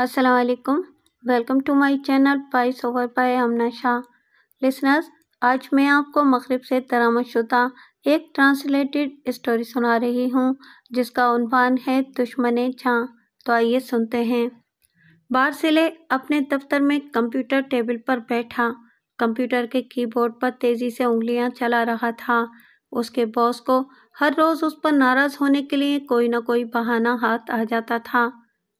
असलकम welcome to my channel पाई सोवर पाए हमना शाह लिसनर्स आज मैं आपको मगरब से शुदा एक ट्रांसलेटेड स्टोरी सुना रही हूँ जिसका उनवान है दुश्मन छाँ तो आइए सुनते हैं बारसिले अपने दफ्तर में कंप्यूटर टेबल पर बैठा कंप्यूटर के कीबोर्ड पर तेज़ी से उंगलियाँ चला रहा था उसके बॉस को हर रोज़ उस पर नाराज़ होने के लिए कोई ना कोई बहाना हाथ आ जाता था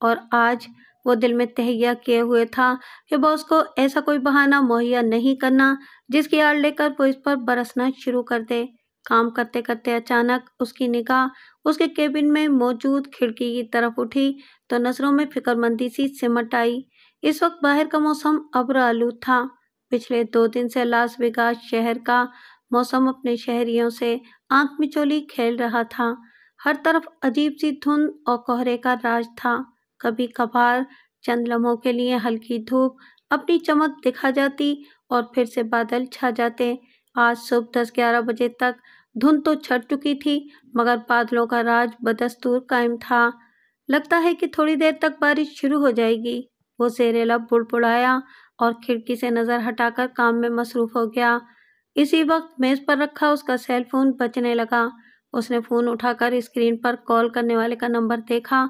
और आज वो दिल में तहैया किए हुए था कि बॉस को ऐसा कोई बहाना मुहैया नहीं करना जिसकी आड़ लेकर वो इस पर बरसना शुरू कर दे काम करते करते अचानक उसकी निगाह उसके केबिन में मौजूद खिड़की की तरफ उठी तो नज़रों में फिक्रमंदी सी सिमट आई इस वक्त बाहर का मौसम अब्र आलू था पिछले दो दिन से लास वेगास शहर का मौसम अपने शहरियों से आंख मिचोली खेल रहा था हर तरफ अजीब सी धुंध और कोहरे का राज था कभी कभार चंद लम्हों के लिए हल्की धूप अपनी चमक दिखा जाती और फिर से बादल छा जाते आज सुबह दस ग्यारह बजे तक धुंध तो छट चुकी थी मगर बादलों का राज बदस्तूर कायम था लगता है कि थोड़ी देर तक बारिश शुरू हो जाएगी वो सेरेला बुड़बुड़ाया और खिड़की से नज़र हटाकर काम में मसरूफ़ हो गया इसी वक्त मेज़ पर रखा उसका सेलफोन बचने लगा उसने फ़ोन उठाकर स्क्रीन पर कॉल करने वाले का नंबर देखा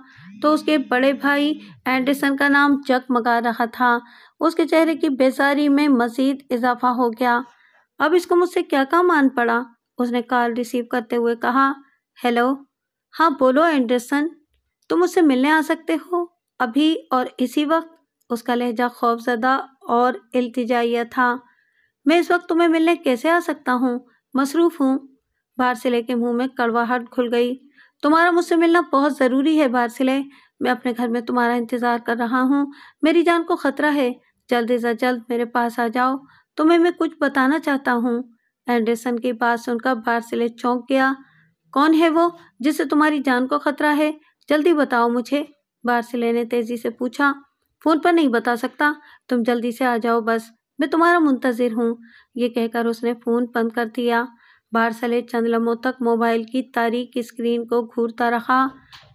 तो उसके बड़े भाई एंडरसन का नाम मगा रहा था उसके चेहरे की बेजारी में मज़ीद इजाफा हो गया अब इसको मुझसे क्या काम मान पड़ा उसने कॉल रिसीव करते हुए कहा हेलो हाँ बोलो एंडरसन तुम उससे मिलने आ सकते हो अभी और इसी वक्त उसका लहजा खौफजदा और इल्तिजाइया था मैं इस वक्त तुम्हें मिलने कैसे आ सकता हूँ मसरूफ़ हूँ बारसिले के मुंह में कड़वाहट खुल गई तुम्हारा मुझसे मिलना बहुत ज़रूरी है बारसिले मैं अपने घर में तुम्हारा इंतज़ार कर रहा हूँ मेरी जान को खतरा है जल्द से जल्द मेरे पास आ जाओ तुम्हें मैं कुछ बताना चाहता हूँ एंडरसन की बात सुनकर बारसिले चौंक गया कौन है वो जिससे तुम्हारी जान को खतरा है जल्दी बताओ मुझे बारसिले ने तेज़ी से पूछा फ़ोन पर नहीं बता सकता तुम जल्दी से आ जाओ बस मैं तुम्हारा मुंतज़िर हूँ ये कहकर उसने फ़ोन बंद कर दिया बारसले चंद लम्हों तक मोबाइल की तारीख स्क्रीन को घूरता रहा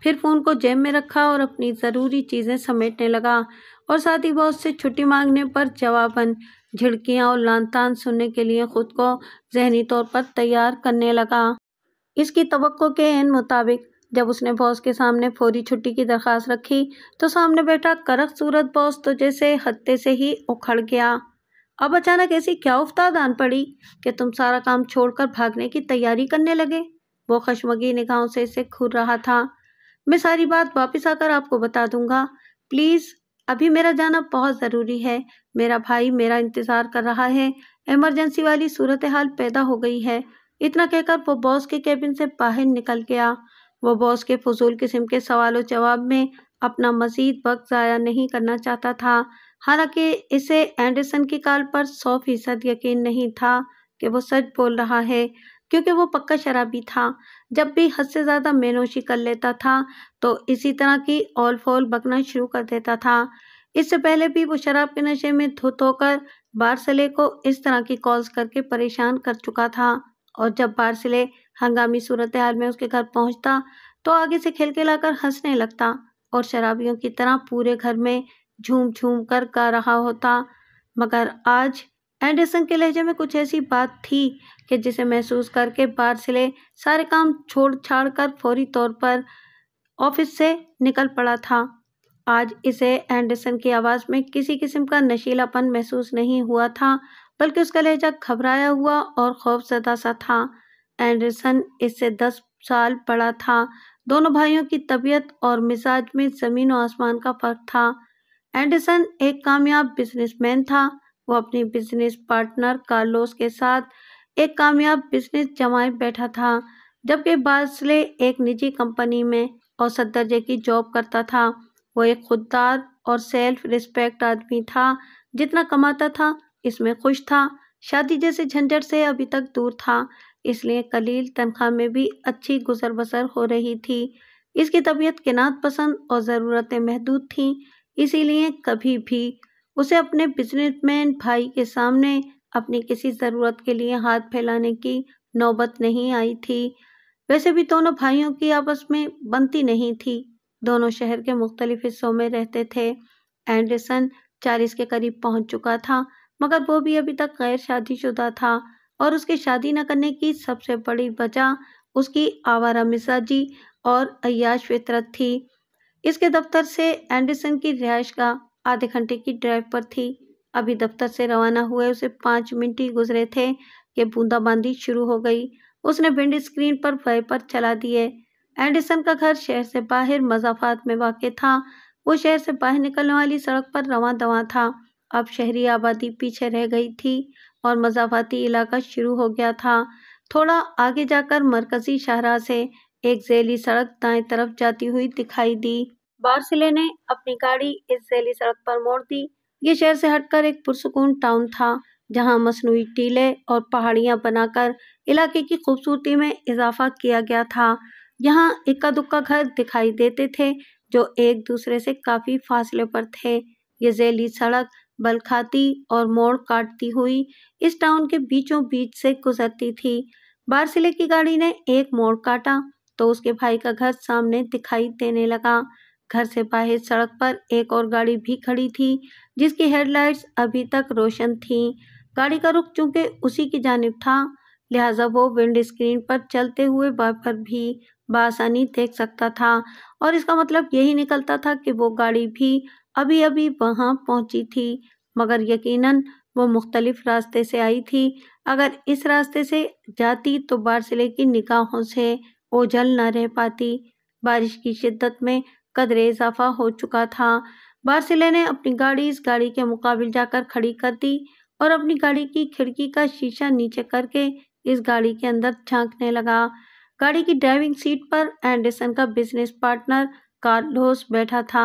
फिर फ़ोन को जेब में रखा और अपनी ज़रूरी चीज़ें समेटने लगा और साथ ही बॉस से छुट्टी मांगने पर जवाबन झिड़कियाँ और लानतान सुनने के लिए खुद को जहनी तौर पर तैयार करने लगा इसकी तो के एन मुताबिक जब उसने बॉस के सामने फौरी छुट्टी की दरख्वास्त रखी तो सामने बैठा करख सूरत बॉस तो जैसे हत्ते से ही उखड़ गया अब अचानक ऐसी क्या उफ्ताद आन पड़ी कि तुम सारा काम छोड़कर भागने की तैयारी करने लगे वो खशमगी निगाहों से इसे खुर रहा था मैं सारी बात वापस आकर आपको बता दूंगा प्लीज़ अभी मेरा जाना बहुत ज़रूरी है मेरा भाई मेरा इंतज़ार कर रहा है इमरजेंसी वाली सूरत हाल पैदा हो गई है इतना कहकर वो बॉस के कैबिन से बाहर निकल गया वो बॉस के फजूल किस्म के सवाल जवाब में अपना मजीद वक्त ज़ाया नहीं करना चाहता था हालांकि इसे एंडरसन के काल पर सौ फीसद यकीन नहीं था कि वो सच बोल रहा है क्योंकि वो पक्का शराबी था जब भी हद से ज़्यादा मेनोशी कर लेता था तो इसी तरह की ऑल फॉल बकना शुरू कर देता था इससे पहले भी वो शराब के नशे में धुत होकर बारसले को इस तरह की कॉल्स करके परेशान कर चुका था और जब बारसले हंगामी सूरत हाल में उसके घर पहुंचता तो आगे से खिलके लाकर हंसने लगता और शराबियों की तरह पूरे घर में झूम झूम कर गा रहा होता मगर आज एंडरसन के लहजे में कुछ ऐसी बात थी कि जिसे महसूस करके बार्सले सारे काम छोड़ छाड़ कर फौरी तौर पर ऑफिस से निकल पड़ा था आज इसे एंडरसन की आवाज़ में किसी किस्म का नशीलापन महसूस नहीं हुआ था बल्कि उसका लहजा घबराया हुआ और खौफजदा सा था एंडरसन इससे दस साल बड़ा था दोनों भाइयों की तबीयत और मिजाज में ज़मीन और आसमान का फर्क था एंडरसन एक कामयाब बिजनेसमैन था वो अपने बिजनेस पार्टनर कार्लोस के साथ एक कामयाब बिजनेस जमाए बैठा था जबकि बार्सले एक निजी कंपनी में औसत दर्जे की जॉब करता था वो एक खुददार और सेल्फ रिस्पेक्ट आदमी था जितना कमाता था इसमें खुश था शादी जैसे झंझट से अभी तक दूर था इसलिए कलील तनख्वाह में भी अच्छी गुजर बसर हो रही थी इसकी तबीयत किनात पसंद और ज़रूरतें महदूद थीं इसीलिए कभी भी उसे अपने बिजनेसमैन भाई के सामने अपनी किसी ज़रूरत के लिए हाथ फैलाने की नौबत नहीं आई थी वैसे भी दोनों भाइयों की आपस में बनती नहीं थी दोनों शहर के मुख्तलिफ हिस्सों में रहते थे एंडरसन चालीस के करीब पहुंच चुका था मगर वो भी अभी तक गैर शादीशुदा था और उसकी शादी न करने की सबसे बड़ी वजह उसकी आवारा मिजाजी और अयाश फितरत थी इसके दफ्तर से एंडरसन की रिहाइश का आधे घंटे की ड्राइव पर थी अभी दफ्तर से रवाना हुए उसे पाँच मिनट ही गुजरे थे कि बूंदाबांदी शुरू हो गई उसने विंड स्क्रीन पर वाइपर चला दिए एंडरसन का घर शहर से बाहर मजाफात में वाक़ था वो शहर से बाहर निकलने वाली सड़क पर रवा दवा था अब शहरी आबादी पीछे रह गई थी और मजाफाती इलाका शुरू हो गया था थोड़ा आगे जाकर मरकजी शाहरा से एक जैली सड़क दाएं तरफ जाती हुई दिखाई दी बार्सिले ने अपनी गाड़ी इस जैली सड़क पर मोड़ दी ये शहर से हटकर एक पुरसकून टाउन था जहां मसनू टीले और पहाड़ियां बनाकर इलाके की खूबसूरती में इजाफा किया गया था यहाँ इक्का दुक्का घर दिखाई देते थे जो एक दूसरे से काफ़ी फासले पर थे ये जैली सड़क बलखाती और मोड़ काटती हुई इस टाउन के बीचों बीच से गुजरती थी बारसिले की गाड़ी ने एक मोड़ काटा तो उसके भाई का घर सामने दिखाई देने लगा घर से बाहर सड़क पर एक और गाड़ी भी खड़ी थी जिसकी हेडलाइट्स अभी तक रोशन थी गाड़ी का रुख चूंकि उसी की जानब था लिहाजा वो विंड स्क्रीन पर चलते हुए वाइपर भी बासानी देख सकता था और इसका मतलब यही निकलता था कि वो गाड़ी भी अभी अभी वहां पहुंची थी मगर यकीनन वो मुख्तलिफ रास्ते से आई थी अगर इस रास्ते से जाती तो बारसिले की निकाहों से ओझल न रह पाती बारिश की शिद्दत में कदरे इजाफा हो चुका था बारसिले ने अपनी गाड़ी इस गाड़ी के मुकाबले जाकर खड़ी कर दी और अपनी गाड़ी की खिड़की का शीशा नीचे करके इस गाड़ी के अंदर झांकने लगा गाड़ी की ड्राइविंग सीट पर एंडरसन का बिजनेस पार्टनर कार्लोस बैठा था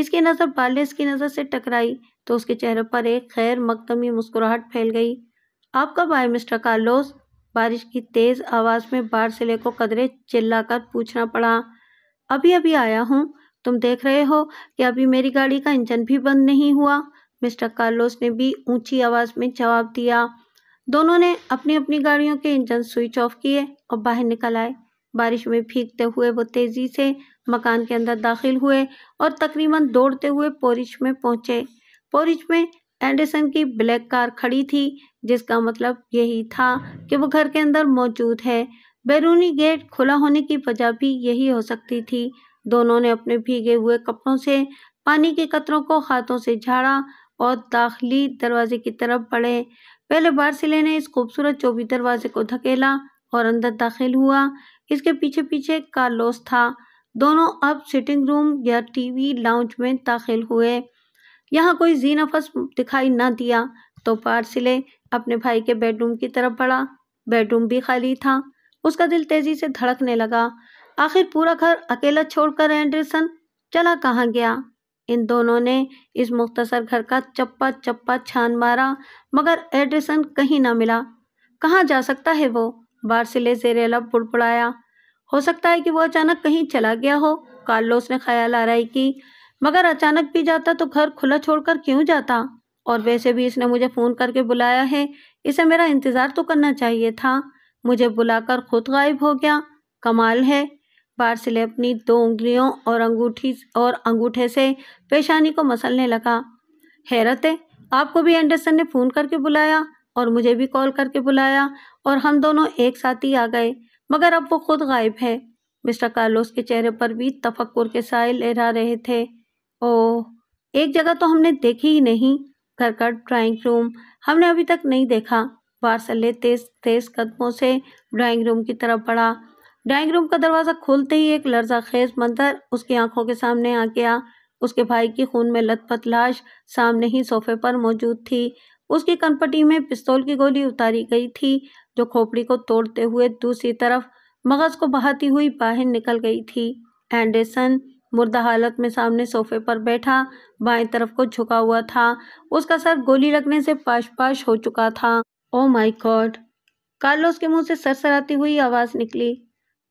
इसकी नज़र बार्लेस की नज़र से टकराई तो उसके चेहरे पर एक खैर मकदमी मुस्कुराहट फैल गई आपका कब मिस्टर कार्लोस बारिश की तेज़ आवाज़ में से लेकर कदरे चिल्लाकर पूछना पड़ा अभी अभी आया हूँ तुम देख रहे हो कि अभी मेरी गाड़ी का इंजन भी बंद नहीं हुआ मिस्टर कार्लोस ने भी ऊंची आवाज़ में जवाब दिया दोनों ने अपनी अपनी गाड़ियों के इंजन स्विच ऑफ किए और बाहर निकल आए बारिश में फीकते हुए वो तेज़ी से मकान के अंदर दाखिल हुए और तकरीबन दौड़ते हुए पोरिच में पहुंचे पोरिच में एंडरसन की ब्लैक कार खड़ी थी जिसका मतलब यही था कि वो घर के अंदर मौजूद है बैरूनी गेट खुला होने की वजह भी यही हो सकती थी दोनों ने अपने भीगे हुए कपड़ों से पानी के कतरों को हाथों से झाड़ा और दाखिली दरवाजे की तरफ बढ़े पहले बारसिले ने इस खूबसूरत चौबी दरवाजे को धकेला और अंदर दाखिल हुआ इसके पीछे पीछे कार्लोस था दोनों अब सिटिंग रूम या टीवी लाउंज में दाखिल हुए यहाँ कोई जीनाफस दिखाई ना दिया तो पार्सिले अपने भाई के बेडरूम की तरफ बढ़ा बेडरूम भी खाली था उसका दिल तेजी से धड़कने लगा आखिर पूरा घर अकेला छोड़कर एंडरसन चला कहाँ गया इन दोनों ने इस मुख्तसर घर का चप्पा चप्पा छान मारा मगर एंडरसन कहीं ना मिला कहाँ जा सकता है वो बार्सिले जेरेला बुड़बुड़ाया हो सकता है कि वो अचानक कहीं चला गया हो कार्लोस ने ख्याल आ आरई की मगर अचानक भी जाता तो घर खुला छोड़कर क्यों जाता और वैसे भी इसने मुझे फ़ोन करके बुलाया है इसे मेरा इंतज़ार तो करना चाहिए था मुझे बुलाकर खुद गायब हो गया कमाल है बारसिले अपनी दो उंगलियों और अंगूठी और अंगूठे से पेशानी को मसलने लगा हैरत है आपको भी एंडरसन ने फ़ोन करके बुलाया और मुझे भी कॉल करके बुलाया और हम दोनों एक साथ ही आ गए मगर अब वो खुद गायब है मिस्टर कार्लोस के चेहरे पर भी तफक्कुर के साय लहरा रहे थे ओ एक जगह तो हमने देखी ही नहीं घर का ड्राइंग रूम हमने अभी तक नहीं देखा वार्सल्य तेज तेज कदमों से ड्राइंग रूम की तरफ बढ़ा ड्राइंग रूम का दरवाज़ा खोलते ही एक लर्जा खेज मंजर उसकी आंखों के सामने आ गया उसके भाई की खून में लथपथ लाश सामने ही सोफे पर मौजूद थी उसकी कनपटी में पिस्तौल की गोली उतारी गई थी जो खोपड़ी को तोड़ते हुए दूसरी तरफ मगज को बहाती हुई बाहर निकल गई थी एंडरसन मुर्दा हालत में सामने सोफे पर बैठा बाएं तरफ को झुका हुआ था उसका सर गोली लगने से पाश पाश हो चुका था ओ माई गॉड कार्लोस के मुंह से सरसराती हुई आवाज़ निकली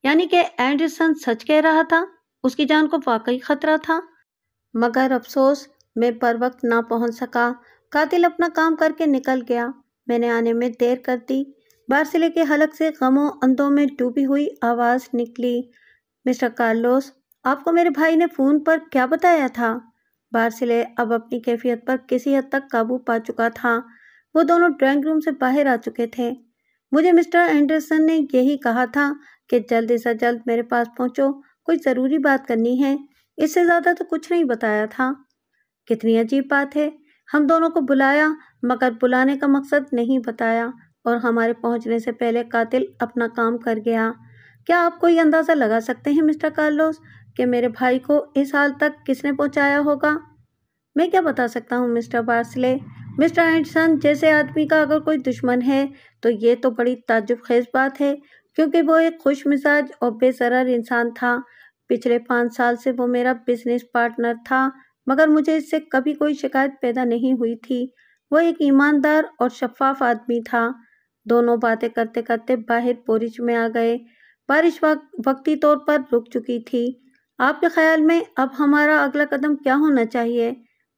यानी कि एंडरसन सच कह रहा था उसकी जान को वाकई खतरा था मगर अफसोस मैं पर वक्त ना पहुंच सका कातिल अपना काम करके निकल गया मैंने आने में देर कर दी बारसिले के हलक से गमों अंधों में डूबी हुई आवाज़ निकली मिस्टर कार्लोस आपको मेरे भाई ने फ़ोन पर क्या बताया था बारसिले अब अपनी कैफियत पर किसी हद तक काबू पा चुका था वो दोनों ड्राइंग रूम से बाहर आ चुके थे मुझे मिस्टर एंडरसन ने यही कहा था कि जल्द से जल्द मेरे पास पहुंचो कोई ज़रूरी बात करनी है इससे ज़्यादा तो कुछ नहीं बताया था कितनी अजीब बात है हम दोनों को बुलाया मगर बुलाने का मकसद नहीं बताया और हमारे पहुंचने से पहले कातिल अपना काम कर गया क्या आप कोई अंदाज़ा लगा सकते हैं मिस्टर कार्लोस कि मेरे भाई को इस हाल तक किसने पहुंचाया होगा मैं क्या बता सकता हूँ मिस्टर बार्सले मिस्टर एंडसन जैसे आदमी का अगर कोई दुश्मन है तो ये तो बड़ी ताजुब खेज बात है क्योंकि वो एक खुश मिजाज और बेसरर इंसान था पिछले पाँच साल से वो मेरा बिजनेस पार्टनर था मगर मुझे इससे कभी कोई शिकायत पैदा नहीं हुई थी वो एक ईमानदार और शफाफ आदमी था दोनों बातें करते करते बाहर पोरिच में आ गए बारिश वक्ती तौर पर रुक चुकी थी आपके ख्याल में अब हमारा अगला कदम क्या होना चाहिए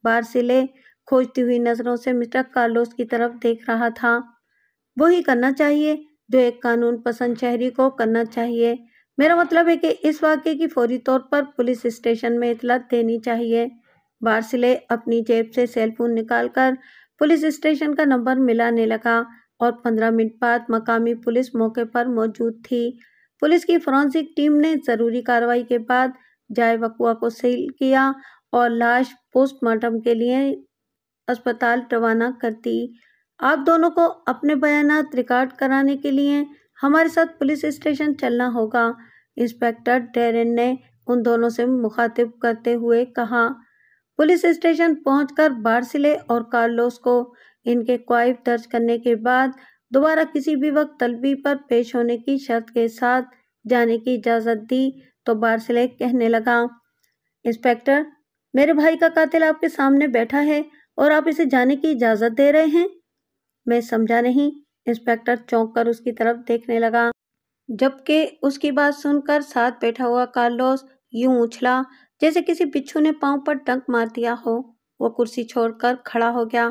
बारसिले खोजती हुई नज़रों से मिस्टर कार्लोस की तरफ देख रहा था वही करना चाहिए जो एक कानून पसंद शहरी को करना चाहिए मेरा मतलब है कि इस वाक्य की फौरी तौर पर पुलिस स्टेशन में इतला देनी चाहिए बारसिले अपनी जेब से सेलफोन निकालकर पुलिस स्टेशन का नंबर मिलाने लगा और पंद्रह मिनट बाद मकामी पुलिस मौके पर मौजूद थी पुलिस की फॉरेंसिक टीम ने ज़रूरी कार्रवाई के बाद वकुआ को सील किया और लाश पोस्टमार्टम के लिए अस्पताल रवाना कर दी आप दोनों को अपने बयान रिकॉर्ड कराने के लिए हमारे साथ पुलिस स्टेशन चलना होगा इंस्पेक्टर डेरेन ने उन दोनों से मुखातिब करते हुए कहा पुलिस स्टेशन पहुंचकर बार्सिले और कार्लोस को इनके क्वाइफ दर्ज करने के बाद दोबारा किसी भी वक्त तलबी पर पेश होने की शर्त के साथ जाने की इजाज़त दी तो बार्सले कहने लगा इंस्पेक्टर मेरे भाई का कातिल आपके सामने बैठा है और आप इसे जाने की इजाज़त दे रहे हैं मैं समझा नहीं इंस्पेक्टर चौंक कर उसकी तरफ देखने लगा जबकि उसकी बात सुनकर साथ बैठा हुआ कार्लोस यूं उछला जैसे किसी बिच्छू ने पांव पर डंक मार दिया हो वो कुर्सी छोड़कर खड़ा हो गया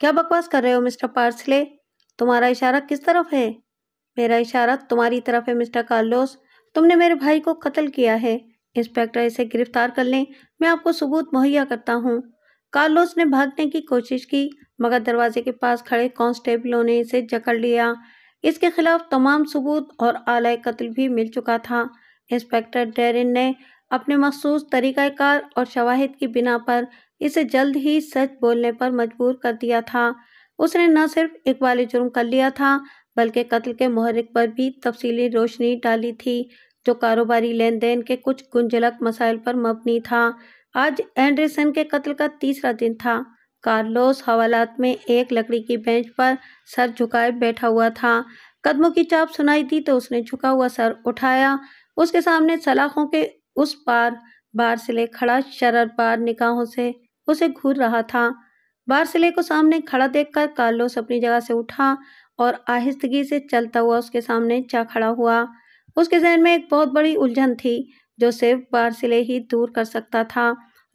क्या बकवास कर रहे हो मिस्टर पार्सले तुम्हारा इशारा किस तरफ है मेरा इशारा तुम्हारी तरफ है मिस्टर कार्लोस तुमने मेरे भाई को कत्ल किया है इंस्पेक्टर इसे गिरफ्तार कर लें मैं आपको सबूत मुहैया करता हूँ कार्लोस ने भागने की कोशिश की मगर दरवाजे के पास खड़े कांस्टेबलों ने इसे जकड़ लिया इसके खिलाफ तमाम सबूत और आलाय कत्ल भी मिल चुका था इंस्पेक्टर डेरिन ने अपने मखसूस तरीक़ाकार और शवाहिद की बिना पर इसे जल्द ही सच बोलने पर मजबूर कर दिया था उसने न सिर्फ इकबाली जुर्म कर लिया था बल्कि कत्ल के महरिक पर भी तफसीली रोशनी डाली थी जो कारोबारी लेन देन के कुछ गुंजलक मसाइल पर मबनी था आज एंडरसन के कत्ल का तीसरा दिन था कार्लोस हवालात में एक लकड़ी की बेंच पर सर झुकाए बैठा हुआ था कदमों की चाप सुनाई थी तो उसने झुका हुआ सर उठाया उसके सामने सलाखों के उस पार बारसिले खड़ा शरर पार निकाहों से उसे घूर रहा था बारसिले को सामने खड़ा देखकर कार्लोस अपनी जगह से उठा और आहिस्तगी से चलता हुआ उसके सामने जा खड़ा हुआ उसके जहन में एक बहुत बड़ी उलझन थी जो सिर्फ बारसिले ही दूर कर सकता था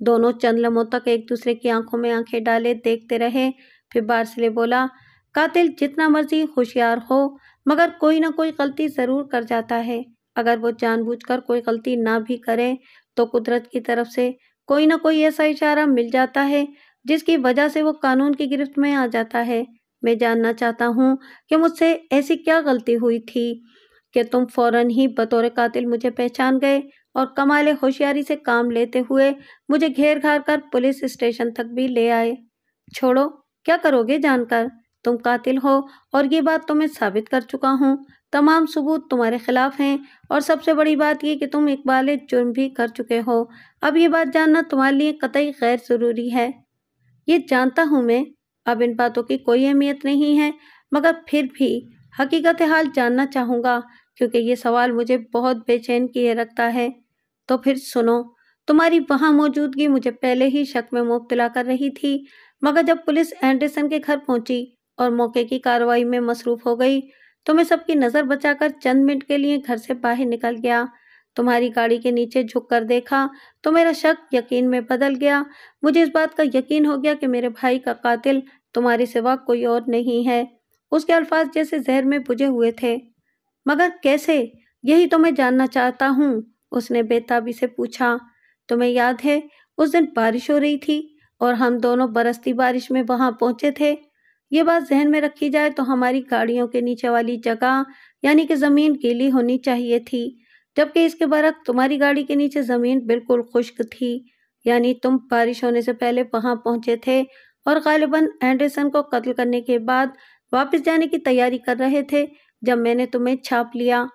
दोनों चंद लम्हों तक एक दूसरे की आंखों में आंखें डाले देखते रहे फिर बारसिले बोला कातिल जितना मर्जी होशियार हो मगर कोई ना कोई गलती ज़रूर कर जाता है अगर वो जानबूझकर कोई गलती ना भी करे तो कुदरत की तरफ से कोई ना कोई ऐसा इशारा मिल जाता है जिसकी वजह से वो कानून की गिरफ्त में आ जाता है मैं जानना चाहता हूँ कि मुझसे ऐसी क्या गलती हुई थी कि तुम फौरन ही बतौर कातिल मुझे पहचान गए और कमाल होशियारी से काम लेते हुए मुझे घेर घार कर पुलिस स्टेशन तक भी ले आए छोड़ो क्या करोगे जानकर तुम कातिल हो और ये बात तो मैं साबित कर चुका हूँ तमाम सबूत तुम्हारे खिलाफ हैं और सबसे बड़ी बात यह कि तुम इकबाल जुर्म भी कर चुके हो अब ये बात जानना तुम्हारे लिए कतई गैर ज़रूरी है ये जानता हूँ मैं अब इन बातों की कोई अहमियत नहीं है मगर फिर भी हकीकत हाल जानना चाहूँगा क्योंकि ये सवाल मुझे बहुत बेचैन किए रखता है तो फिर सुनो तुम्हारी वहाँ मौजूदगी मुझे पहले ही शक में मुबतला कर रही थी मगर जब पुलिस एंडरसन के घर पहुंची और मौके की कार्रवाई में मसरूफ हो गई तो मैं सबकी नज़र बचाकर चंद मिनट के लिए घर से बाहर निकल गया तुम्हारी गाड़ी के नीचे झुक कर देखा तो मेरा शक यकीन में बदल गया मुझे इस बात का यकीन हो गया कि मेरे भाई का कातिल तुम्हारे सिवा कोई और नहीं है उसके अल्फाज जैसे जहर में बुझे हुए थे मगर कैसे यही तो मैं जानना चाहता हूँ उसने बेताबी से पूछा तुम्हें याद है उस दिन बारिश हो रही थी और हम दोनों बरसती बारिश में वहाँ पहुँचे थे ये बात जहन में रखी जाए तो हमारी गाड़ियों के नीचे वाली जगह यानी कि ज़मीन गीली होनी चाहिए थी जबकि इसके बरक तुम्हारी गाड़ी के नीचे ज़मीन बिल्कुल खुश्क थी यानी तुम बारिश होने से पहले वहाँ पहुँचे थे और गालिबा एंडरसन को कत्ल करने के बाद वापस जाने की तैयारी कर रहे थे जब मैंने तुम्हें छाप लिया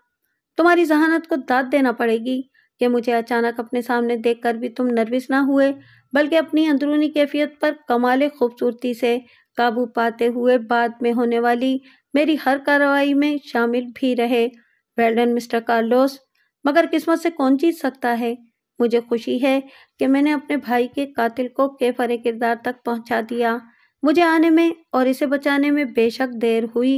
तुम्हारी जहानत को दाद देना पड़ेगी कि मुझे अचानक अपने सामने देखकर भी तुम नर्वस ना हुए बल्कि अपनी अंदरूनी कैफियत पर कमाल खूबसूरती से काबू पाते हुए बाद में होने वाली मेरी हर कार्रवाई में शामिल भी रहे वेल्डन मिस्टर कार्लोस मगर किस्मत से कौन जीत सकता है मुझे खुशी है कि मैंने अपने भाई के कातिल को केफरे किरदार तक पहुंचा दिया मुझे आने में और इसे बचाने में बेशक देर हुई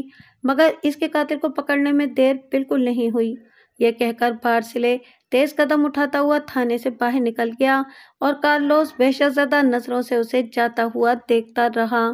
मगर इसके कातिल को पकड़ने में देर बिल्कुल नहीं हुई यह कहकर बार्सिले तेज कदम उठाता हुआ थाने से बाहर निकल गया और कार्लोस बेशक ज़्यादा नज़रों से उसे जाता हुआ देखता रहा